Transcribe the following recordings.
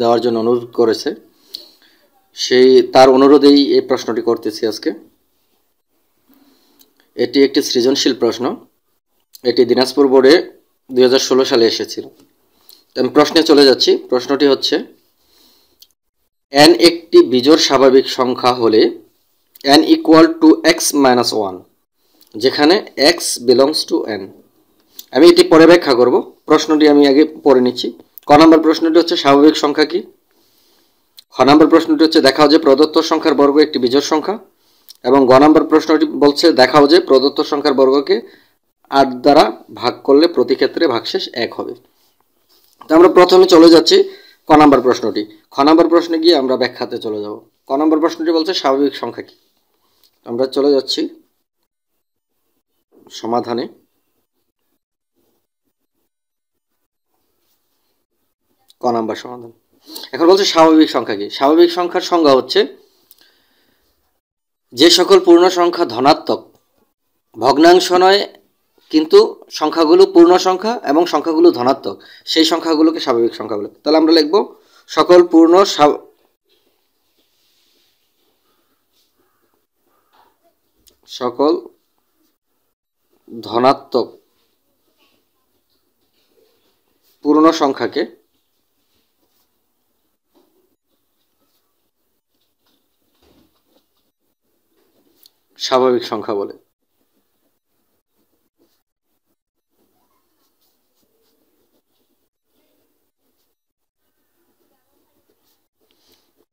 দেওয়ার জন্য অনুরোধ করেছে সেই তার অনুরোধেই এই প্রশ্নটি করতেছি আজকে এটি একটি সৃজনশীল প্রশ্ন এটি দিনাজপুর বোর্ডে দুই সালে এসেছিল আমি প্রশ্নে চলে যাচ্ছি প্রশ্নটি হচ্ছে এন একটি বিজোর স্বাভাবিক সংখ্যা হলে N equal to x minus one যেখানে এক্স বিলংস টু এন আমি এটি পরে ব্যাখ্যা করব প্রশ্নটি আমি আগে পড়ে নিচ্ছি ক নম্বর প্রশ্নটি হচ্ছে স্বাভাবিক সংখ্যা কি খ নম্বর প্রশ্নটি হচ্ছে দেখাও যে প্রদত্ত সংখ্যার বর্গ একটি বিজোড় সংখ্যা এবং গ নম্বর প্রশ্নটি বলছে দেখাও যে প্রদত্ত সংখ্যার বর্গকে আট দ্বারা ভাগ করলে প্রতি ক্ষেত্রে ভাগশেষ এক হবে তো আমরা প্রথমে চলে যাচ্ছি ক নম্বর প্রশ্নটি খ নম্বর প্রশ্নে গিয়ে আমরা ব্যাখ্যাতে চলে যাব ক নম্বর প্রশ্নটি বলছে স্বাভাবিক সংখ্যা কি আমরা চলে যাচ্ছি সমাধানে নাম্বার সমাধান এখন বলছে স্বাভাবিক সংখ্যা কি স্বাভাবিক সংখ্যার সংজ্ঞা হচ্ছে যে সকল পূর্ণ সংখ্যা ধনাত্মক ভগ্নাংশ নয় কিন্তু সংখ্যাগুলো পূর্ণ সংখ্যা এবং সংখ্যাগুলো ধনাত্মক সেই সংখ্যাগুলোকে স্বাভাবিক সংখ্যা বলে তাহলে আমরা লিখব সকল পূর্ণ সকল ধনাত্মক পূর্ণ সংখ্যাকে স্বাভাবিক সংখ্যা বলে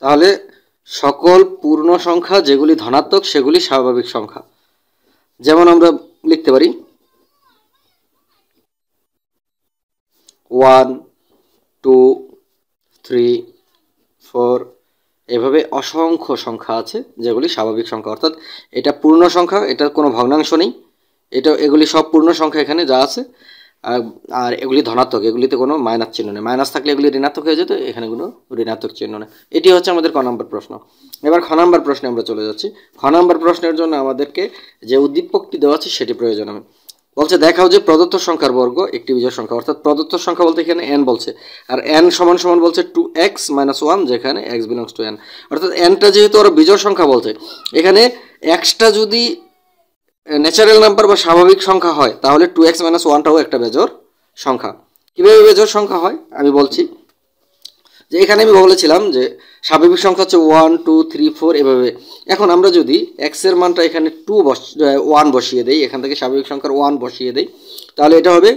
তাহলে সকল পূর্ণ সংখ্যা যেগুলি ধনাত্মক সেগুলি স্বাভাবিক সংখ্যা যেমন আমরা লিখতে পারি ওয়ান টু থ্রি ফোর এভাবে অসংখ্য সংখ্যা আছে যেগুলি স্বাভাবিক সংখ্যা অর্থাৎ এটা পূর্ণ সংখ্যা এটা কোনো ভগ্নাংশ নেই এটা এগুলি সব পূর্ণ সংখ্যা এখানে যা আছে আর এগুলি ধনাত্মক এগুলিতে কোনো মাইনাস চিহ্ন নেই মাইনাস থাকলে এগুলি ঋণাত্মক হয়ে যেত এখানে কোনো ঋণাত্মক চিহ্ন নেই এটি হচ্ছে আমাদের ক নম্বর প্রশ্ন এবার খ নম্বর প্রশ্নে আমরা চলে যাচ্ছি খ নম্বর প্রশ্নের জন্য আমাদেরকে যে উদ্দীপকটি দেওয়া আছে সেটি প্রয়োজন আমি বলছে দেখাও যে প্রদত্ত সংখ্যার বর্গ একটি বিজয় সংখ্যা অর্থাৎ প্রদত্ত সংখ্যা বলতে এখানে এন বলছে আর এন সমান সমান বলছে টু এক্স মাইনাস ওয়ান যেখানে এক্স বিলংস টু এন অর্থাৎ এনটা যেহেতু ওরা বিজয় সংখ্যা বলছে এখানে এক্সটা যদি ন্যাচারাল নাম্বার বা স্বাভাবিক সংখ্যা হয় তাহলে টু এক্স মাইনাস ওয়ানটাও একটা বেজর সংখ্যা কীভাবে বেজর সংখ্যা হয় আমি বলছি যে এখানে আমি বলেছিলাম যে স্বাভাবিক সংখ্যা হচ্ছে ওয়ান টু থ্রি ফোর এভাবে এখন আমরা যদি এক্সের মানটা এখানে টু বস ওয়ান বসিয়ে দেই এখান থেকে স্বাভাবিক সংখ্যার ওয়ান বসিয়ে দেই তাহলে এটা হবে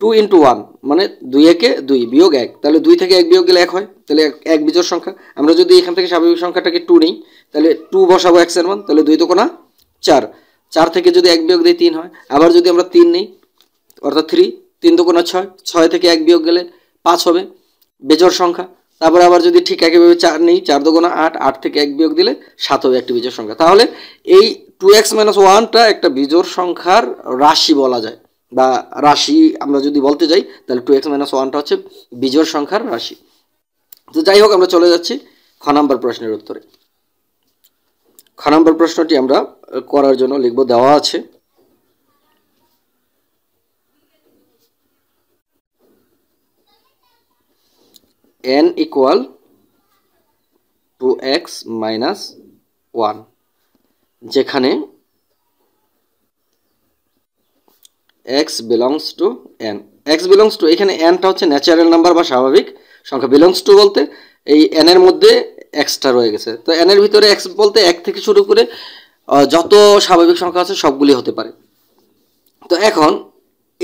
টু ইন্টু ওয়ান মানে দুই একে দুই বিয়োগ এক তাহলে দুই থেকে এক বিয়োগ গেলে এক হয় তাহলে এক বিজোর সংখ্যা আমরা যদি এখান থেকে স্বাভাবিক সংখ্যাটাকে টু নিই তাহলে টু বসাবো এক্সের মান তাহলে দুই তো কোনা চার চার থেকে যদি এক বিয়োগ দিই তিন হয় আবার যদি আমরা তিন নিই অর্থাৎ থ্রি তিন তো কোনো ছয় ছয় থেকে এক বিয়োগ গেলে পাঁচ হবে বেজোর সংখ্যা তারপরে আবার যদি ঠিক একইভাবে চার নিই চার দোকানা আট আট থেকে এক বিয়োগ দিলে সাত হবে একটি বীজের সংখ্যা তাহলে এই টু এক্স মাইনাস ওয়ানটা একটা বীজোর সংখ্যার রাশি বলা যায় বা রাশি আমরা যদি বলতে যাই তাহলে টু এক্স মাইনাস ওয়ানটা হচ্ছে বীজোর সংখ্যার রাশি তো যাই হোক আমরা চলে যাচ্ছি খ নাম্বার প্রশ্নের উত্তরে খ নাম্বার প্রশ্নটি আমরা করার জন্য লিখব দেওয়া আছে N equal to x minus যেখানে x belongs to N x belongs to এখানে এনটা হচ্ছে ন্যাচারাল নাম্বার বা স্বাভাবিক সংখ্যা বিলংস টু বলতে এই এনের মধ্যে এক্সটা রয়ে গেছে তো এর ভিতরে এক্স বলতে এক থেকে শুরু করে যত স্বাভাবিক সংখ্যা আছে সবগুলি হতে পারে তো এখন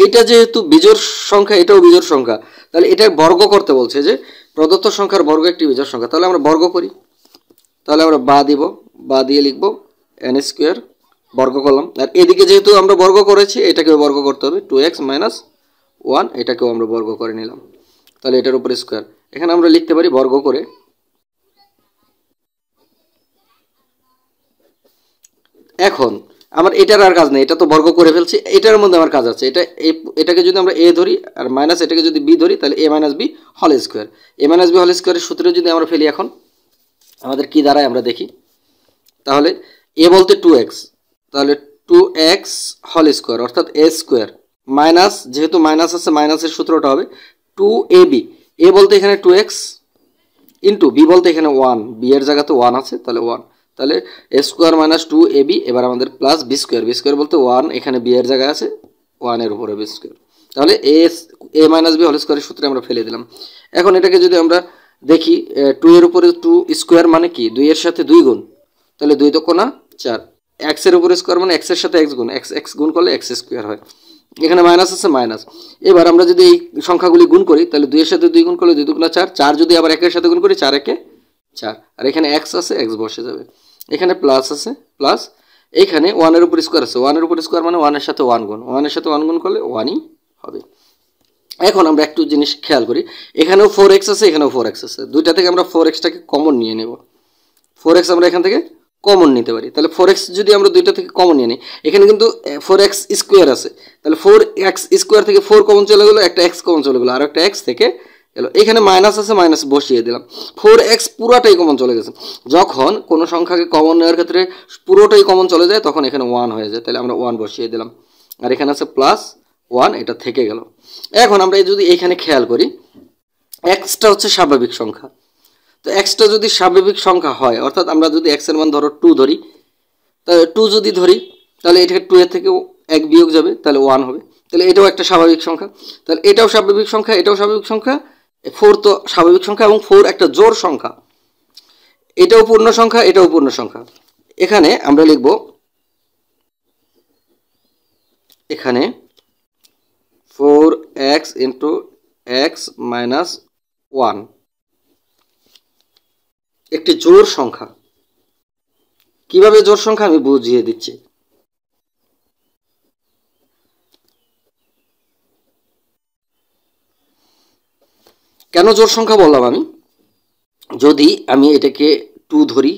এটা যেহেতু বিজোর সংখ্যা এটাও বিজোর সংখ্যা তাহলে এটার বর্গ করতে বলছে যে প্রদত্ত সংখ্যার বর্গ একটি বিজোড় সংখ্যা তাহলে আমরা বর্গ করি তাহলে আমরা বা দিব বা দিয়ে লিখব এন স্কোয়ার বর্গ করলাম আর এদিকে যেহেতু আমরা বর্গ করেছি এটাকেও বর্গ করতে হবে টু এক্স মাইনাস ওয়ান এটাকেও আমরা বর্গ করে নিলাম তাহলে এটার উপরে স্কোয়ার এখানে আমরা লিখতে পারি বর্গ করে এখন আমার এটার আর কাজ নেই এটা তো বর্গ করে ফেলছি এটার মধ্যে আমার কাজ আছে এটা এটাকে যদি আমরা এ ধরি আর মাইনাস এটাকে যদি বি ধরি তাহলে এ মাইনাস বি হল স্কোয়ার এ মাইনাস বি হল স্কোয়ারের সূত্রে যদি আমরা ফেলি এখন আমাদের কি দাঁড়ায় আমরা দেখি তাহলে এ বলতে টু এক্স তাহলে টু এক্স হল স্কোয়ার অর্থাৎ এ স্কোয়ার মাইনাস যেহেতু মাইনাস আছে মাইনাসের সূত্রটা হবে টু এ বি এ বলতে এখানে টু এক্স ইন্টু বি বলতে এখানে ওয়ান বি এর জায়গাতে ওয়ান আছে তাহলে ওয়ান তাহলে A square minus two A B এবার আমাদের plus B square B square বলতে ওয়ান এখানে বি এর জায়গায় আছে ওয়ানের উপরে বি স্কোয়ার তাহলে এ এ মাইনাস বি হল স্কোয়ারের সূত্রে আমরা ফেলে দিলাম এখন এটাকে যদি আমরা দেখি টু এর উপরে টু স্কোয়ার মানে কি দুই এর সাথে দুই গুণ তাহলে দুই তো কোনা চার এক্সের উপরে স্কোয়ার মানে এক্সের সাথে এক্স গুণ এক্স এক্স গুণ করলে এক্স স্কোয়ার হয় এখানে মাইনাস আছে মাইনাস এবার আমরা যদি এই সংখ্যাগুলি গুণ করি তাহলে দুইয়ের সাথে দুই গুণ করলে দুই দুগুণা চার চার যদি আবার একের সাথে গুণ করি চার একে চার আর এখানে এক্স আছে এক্স বসে যাবে এখানে প্লাস আছে প্লাস এখানে ওয়ানের উপর স্কোয়ার আছে ওয়ানের উপর স্কোয়ার মানে ওয়ানের সাথে ওয়ান গুণ ওয়ানের সাথে ওয়ান গুণ করলে ওয়ানই হবে এখন আমরা একটু জিনিস খেয়াল করি এখানেও ফোর এক্স আছে এখানেও ফোর এক্স আছে দুইটা থেকে আমরা ফোর এক্সটাকে কমন নিয়ে নেব ফোর এক্স আমরা এখান থেকে কমন নিতে পারি তাহলে ফোর এক্স যদি আমরা দুইটা থেকে কমন নিয়ে নিই এখানে কিন্তু ফোর এক্স স্কোয়ার আছে তাহলে ফোর এক্স স্কোয়ার থেকে ফোর কমন চলে গেলো একটা এক্স কমন চলে গেলো আর একটা এক্স থেকে এলো এখানে মাইনাস আছে মাইনাস বসিয়ে দিলাম ফোর এক্স পুরোটাই কমন চলে গেছে যখন কোনো সংখ্যাকে কমন নেওয়ার ক্ষেত্রে পুরোটাই কমন চলে যায় তখন এখানে ওয়ান হয়ে যায় তাহলে আমরা ওয়ান বসিয়ে দিলাম আর এখানে আছে প্লাস ওয়ান এটা থেকে গেল এখন আমরা যদি এখানে খেয়াল করি এক্সটা হচ্ছে স্বাভাবিক সংখ্যা তো এক্সটা যদি স্বাভাবিক সংখ্যা হয় অর্থাৎ আমরা যদি এক্সের মান ধরো টু ধরি তাহলে টু যদি ধরি তাহলে এটাকে টু এর থেকে এক বিয়োগ যাবে তাহলে ওয়ান হবে তাহলে এটাও একটা স্বাভাবিক সংখ্যা তাহলে এটাও স্বাভাবিক সংখ্যা এটাও স্বাভাবিক সংখ্যা ফোর তো স্বাভাবিক সংখ্যা এবং ফোর একটা জোর সংখ্যা এটাও পূর্ণ সংখ্যা এটাও পূর্ণ সংখ্যা এখানে আমরা লিখব এখানে four x into x minus one একটি জোর সংখ্যা কিভাবে জোর সংখ্যা আমি বুঝিয়ে দিচ্ছি কেন জোর সংখ্যা বললাম আমি যদি আমি এটাকে টু ধরি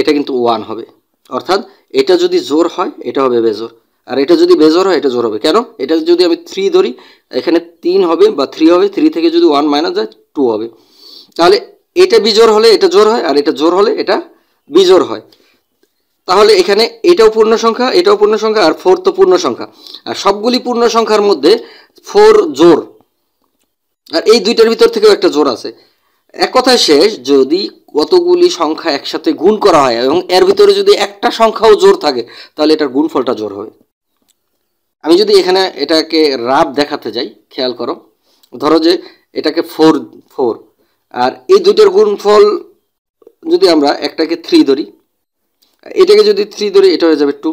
এটা কিন্তু ওয়ান হবে অর্থাৎ এটা যদি জোর হয় এটা হবে বেজোর আর এটা যদি বেজোর হয় এটা জোর হবে কেন এটা যদি আমি থ্রি ধরি এখানে তিন হবে বা থ্রি হবে থ্রি থেকে যদি ওয়ান মাইনাস যায় টু হবে তাহলে এটা বিজোর হলে এটা জোর হয় আর এটা জোর হলে এটা বিজোর হয় তাহলে এখানে এটাও পূর্ণ সংখ্যা এটাও পূর্ণ সংখ্যা আর ফোর তো পূর্ণ সংখ্যা আর সবগুলি পূর্ণ সংখ্যার মধ্যে ফোর জোর আর এই দুইটার ভিতর থেকেও একটা জোর আছে এক কথায় শেষ যদি কতগুলি সংখ্যা একসাথে গুণ করা হয় এবং এর ভিতরে যদি একটা সংখ্যাও জোর থাকে তাহলে এটার গুণফলটা জোর হবে আমি যদি এখানে এটাকে রাব দেখাতে যাই খেয়াল করো ধরো যে এটাকে ফোর ফোর আর এই দুইটার গুণফল যদি আমরা একটাকে থ্রি ধরি এটাকে যদি থ্রি ধরি এটা হয়ে যাবে টু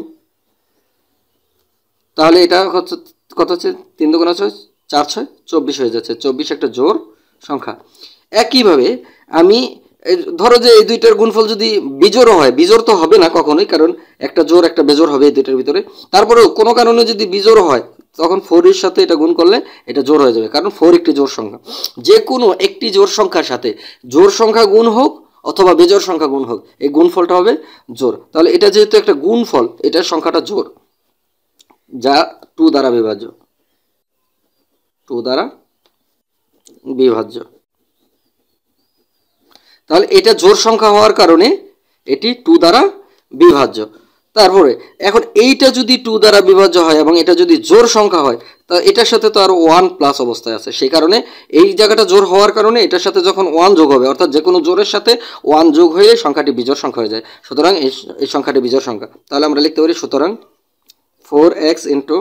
তাহলে এটা হচ্ছে কত হচ্ছে তিন দোকান আছে চার ছয় চব্বিশ হয়ে যাচ্ছে চব্বিশ একটা জোর সংখ্যা একইভাবে আমি ধরো যে এই দুইটার গুণফল যদি বিজোরও হয় বিজোর তো হবে না কখনোই কারণ একটা জোর একটা বেজোর হবে এই দুইটার ভিতরে তারপরেও কোনো কারণে যদি বিজোর হয় তখন ফোরের সাথে এটা গুণ করলে এটা জোর হয়ে যাবে কারণ ফোর একটি জোর সংখ্যা যে কোনো একটি জোর সংখ্যার সাথে জোর সংখ্যা গুণ হোক অথবা বেজোর সংখ্যা গুণ হোক এই গুণফলটা হবে জোর তাহলে এটা যেহেতু একটা গুণফল এটার সংখ্যাটা জোর যা টু দ্বারা বিভাজ্য টু দ্বারা বিভাজ্য তাহলে এটা জোর সংখ্যা হওয়ার কারণে এটি টু দ্বারা বিভাজ্য তারপরে এখন এইটা যদি টু দ্বারা বিভাজ্য হয় এবং এটা যদি জোর সংখ্যা হয় তা এটার সাথে তো আর ওয়ান প্লাস অবস্থায় আছে সেই কারণে এই জায়গাটা জোর হওয়ার কারণে এটার সাথে যখন ওয়ান যোগ হবে অর্থাৎ যে কোনো জোরের সাথে ওয়ান যোগ হয়ে সংখ্যাটি বিজোর সংখ্যা হয়ে যায় সুতরাং এই সংখ্যাটি বিজোর সংখ্যা তাহলে আমরা লিখতে পারি সুতরাং four x into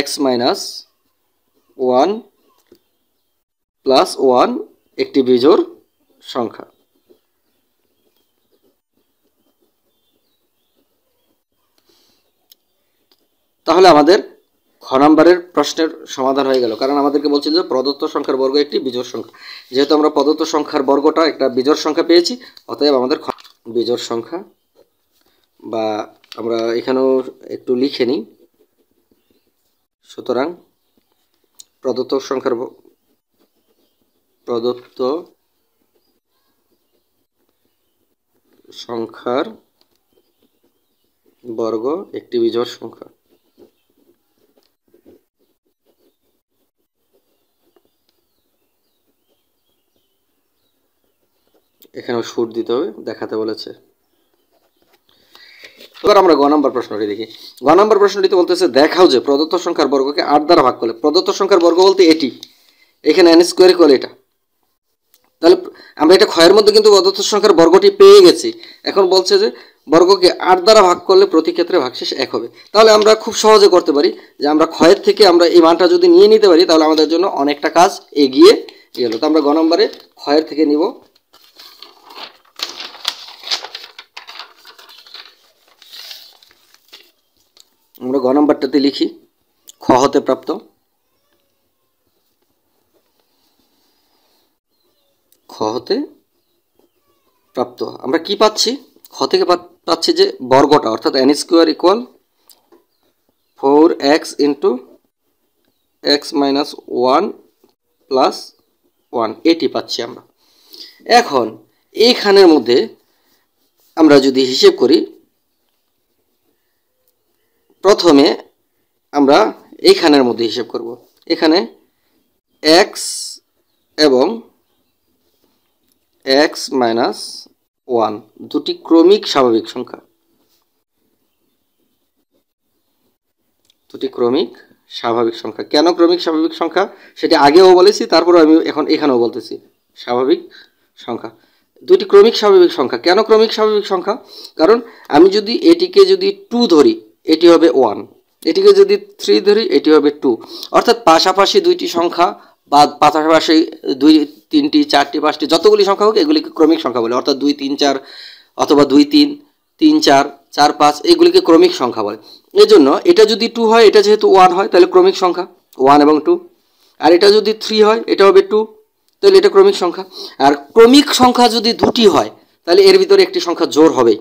x minus one plus one একটি বিজোর সংখ্যা তাহলে আমাদের খ নম্বরের প্রশ্নের সমাধান হয়ে গেল কারণ আমাদেরকে বলছিল যে প্রদত্ত সংখ্যার বর্গ একটি বিজোর সংখ্যা যেহেতু আমরা প্রদত্ত সংখ্যার বর্গটা একটা বিজোর সংখ্যা পেয়েছি অতএব আমাদের বিজোর সংখ্যা বা আমরা এখানেও একটু লিখে নিই সুতরাং প্রদত্ত সংখ্যার প্রদত্ত সংখ্যার বর্গ একটি বিজোড় সংখ্যা এখানে সুর দিতে হবে দেখাতে বলেছে এবার আমরা গ নম্বর প্রশ্নটি দেখি গ নম্বর প্রশ্নটিতে বলতেছে দেখাও যে প্রদত্ত সংখ্যার বর্গকে আট দ্বারা ভাগ করলে প্রদত্ত সংখ্যার বর্গ বলতে এটি এখানে এন স্কোয়ারে করলে এটা তাহলে আমরা এটা ক্ষয়ের মধ্যে কিন্তু প্রদত্ত সংখ্যার বর্গটি পেয়ে গেছি এখন বলছে যে বর্গকে আট দ্বারা ভাগ করলে প্রতি ক্ষেত্রে ভাগশেষ এক হবে তাহলে আমরা খুব সহজে করতে পারি যে আমরা ক্ষয়ের থেকে আমরা এই মানটা যদি নিয়ে নিতে পারি তাহলে আমাদের জন্য অনেকটা কাজ এগিয়ে গেল তো আমরা গ নম্বরে ক্ষয়ের থেকে নিব আমরা ঘ নম্বরটাতে লিখি খ হতে প্রাপ্ত খ হতে প্রাপ্ত আমরা কি পাচ্ছি খ থেকে পাচ্ছি যে বর্গটা অর্থাৎ N square equal four x into x minus one plus one এটি পাচ্ছি আমরা এখন এইখানের মধ্যে আমরা যদি হিসেব করি প্রথমে আমরা এইখানের মধ্যে হিসেব করব এখানে এক্স এবং এক্স মাইনাস ওয়ান দুটি ক্রমিক স্বাভাবিক সংখ্যা দুটি ক্রমিক স্বাভাবিক সংখ্যা কেন ক্রমিক স্বাভাবিক সংখ্যা সেটা আগেও বলেছি তারপরে আমি এখন এখানেও বলতেছি স্বাভাবিক সংখ্যা দুটি ক্রমিক স্বাভাবিক সংখ্যা কেন ক্রমিক স্বাভাবিক সংখ্যা কারণ আমি যদি এটিকে যদি টু ধরি এটি হবে ওয়ান এটিকে যদি থ্রি ধরি এটি হবে টু অর্থাৎ পাশাপাশি দুইটি সংখ্যা বা পাশাপাশি দুই তিনটি চারটি পাঁচটি যতগুলি সংখ্যা হোক এগুলিকে ক্রমিক সংখ্যা বলে অর্থাৎ দুই তিন চার অথবা দুই তিন তিন চার চার পাঁচ এগুলিকে ক্রমিক সংখ্যা বলে এজন্য এটা যদি টু হয় এটা যেহেতু ওয়ান হয় তাহলে ক্রমিক সংখ্যা ওয়ান এবং টু আর এটা যদি থ্রি হয় এটা হবে টু তাহলে এটা ক্রমিক সংখ্যা আর ক্রমিক সংখ্যা যদি দুটি হয় তাহলে এর ভিতরে একটি সংখ্যা জোর হবেই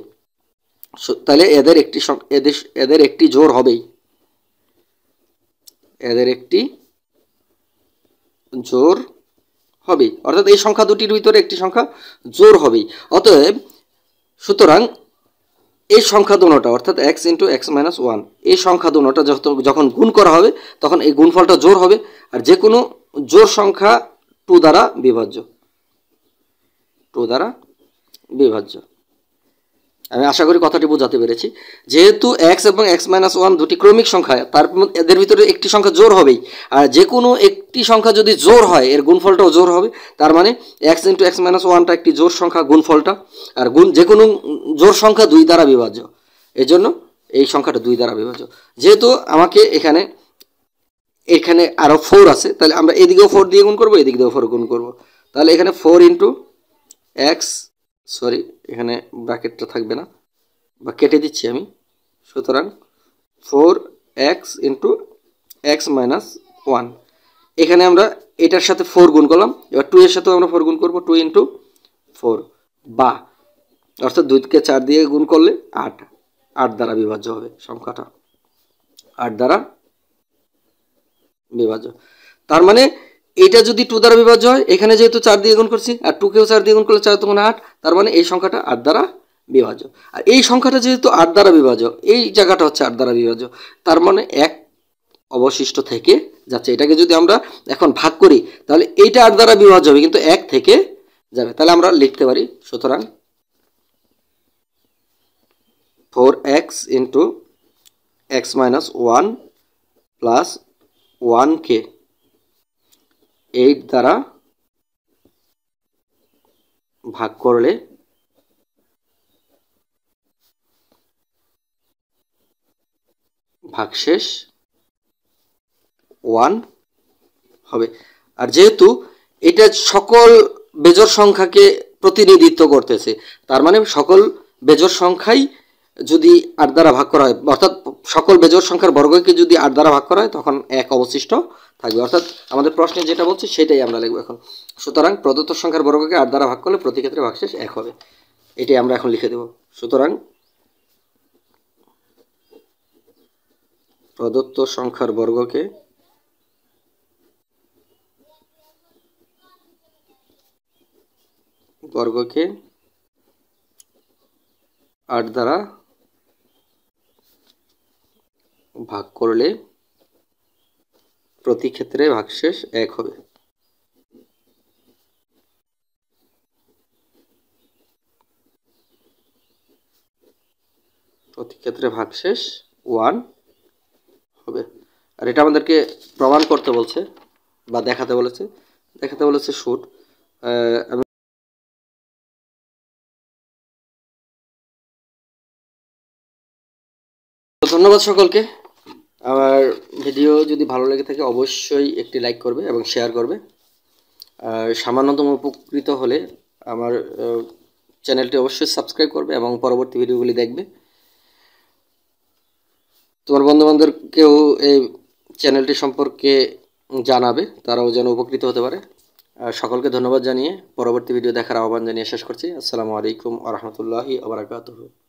তাহলে এদের একটি এদের এদের একটি জোর হবেই এদের একটি জোর হবে অর্থাৎ এই সংখ্যা দুটির ভিতরে একটি সংখ্যা জোর হবে অতএব সুতরাং এই সংখ্যা দুটা অর্থাৎ x into x minus one এই সংখ্যা দুটা যখন গুণ করা হবে তখন এই গুণফলটা জোর হবে আর যে কোনো জোর সংখ্যা টু দ্বারা বিভাজ্য টু দ্বারা বিভাজ্য আমি আশা করি কথাটি বোঝাতে পেরেছি যেহেতু এক্স এবং এক্স মাইনাস ওয়ান দুটি ক্রমিক সংখ্যা তার এদের ভিতরে একটি সংখ্যা জোর হবেই আর যে কোনো একটি সংখ্যা যদি জোর হয় এর গুণফলটাও জোর হবে তার মানে এক্স ইন্টু এক্স মাইনাস ওয়ানটা একটি জোর সংখ্যা গুণফলটা আর গুণ যে কোনো জোর সংখ্যা দুই দ্বারা বিভাজ্য এই জন্য এই সংখ্যাটা দুই দ্বারা বিভাজ্য যেহেতু আমাকে এখানে এখানে আরও ফোর আছে তাহলে আমরা এদিকেও ফোর দিয়ে গুণ করবো এদিক দিয়েও ফোর গুণ করবো তাহলে এখানে ফোর ইন্টু এক্স সরি এখানে ব্র্যাকেটটা থাকবে না বা কেটে দিচ্ছি আমি সুতরাং four x into x minus one এখানে আমরা এটার সাথে ফোর গুণ করলাম এবার টু এর সাথেও আমরা ফোর গুণ করবো টু ইন্টু ফোর বা অর্থাৎ দুইকে চার দিয়ে গুণ করলে আট আট দ্বারা বিভাজ্য হবে সংখ্যাটা আট দ্বারা বিভাজ্য তার মানে এটা যদি টু দ্বারা বিভাজ্য হয় এখানে যেহেতু চার দিয়ে গুণ করছি আর টুকেও চার দিয়ে গুণ করলে চার তখন আট তার মানে এই সংখ্যাটা আট দ্বারা বিভাজ্য আর এই সংখ্যাটা যেহেতু আট দ্বারা বিভাজ্য এই জায়গাটা হচ্ছে আট দ্বারা বিভাজ্য তার মানে এক অবশিষ্ট থেকে যাচ্ছে এটাকে যদি আমরা এখন ভাগ করি তাহলে এইটা আট দ্বারা বিভাজ্য হবে কিন্তু এক থেকে যাবে তাহলে আমরা লিখতে পারি সুতরাং four x into x minus one plus one কে এইট দ্বারা ভাগ করলে ভাগশেষ ওয়ান হবে আর যেহেতু এটা সকল বেজর সংখ্যাকে প্রতিনিধিত্ব করতেছে তার মানে সকল বেজর সংখ্যাই যদি আট দ্বারা ভাগ করা হয় অর্থাৎ সকল বেজর সংখ্যার বর্গকে যদি আট দ্বারা ভাগ করা হয় তখন এক অবশিষ্ট থাকবে অর্থাৎ আমাদের প্রশ্নে যেটা বলছে সেটাই আমরা লিখবো এখন সুতরাং প্রদত্ত সংখ্যার বর্গকে আট দ্বারা ভাগ করলে প্রতি ক্ষেত্রে ভাগশেষ এক হবে এটাই আমরা এখন লিখে দেব সুতরাং প্রদত্ত সংখ্যার বর্গকে বর্গকে আট দ্বারা ভাগ করলে প্রতি ক্ষেত্রে ভাগশেষ এক হবে প্রতি ক্ষেত্রে ভাগশেষ ওয়ান হবে আর এটা আমাদেরকে প্রমাণ করতে বলছে বা দেখাতে বলেছে দেখাতে বলেছে শুট আমি ধন্যবাদ সকলকে আমার ভিডিও যদি ভালো লেগে থাকে অবশ্যই একটি লাইক করবে এবং শেয়ার করবে আর সামান্যতম উপকৃত হলে আমার চ্যানেলটি অবশ্যই সাবস্ক্রাইব করবে এবং পরবর্তী ভিডিওগুলি দেখবে তোমার বন্ধুবান্ধবকেও এই চ্যানেলটি সম্পর্কে জানাবে তারাও যেন উপকৃত হতে পারে সকলকে ধন্যবাদ জানিয়ে পরবর্তী ভিডিও দেখার আহ্বান জানিয়ে শেষ করছি আসসালামু আলাইকুম আ রহমতুল্লাহি আবরাকাতহ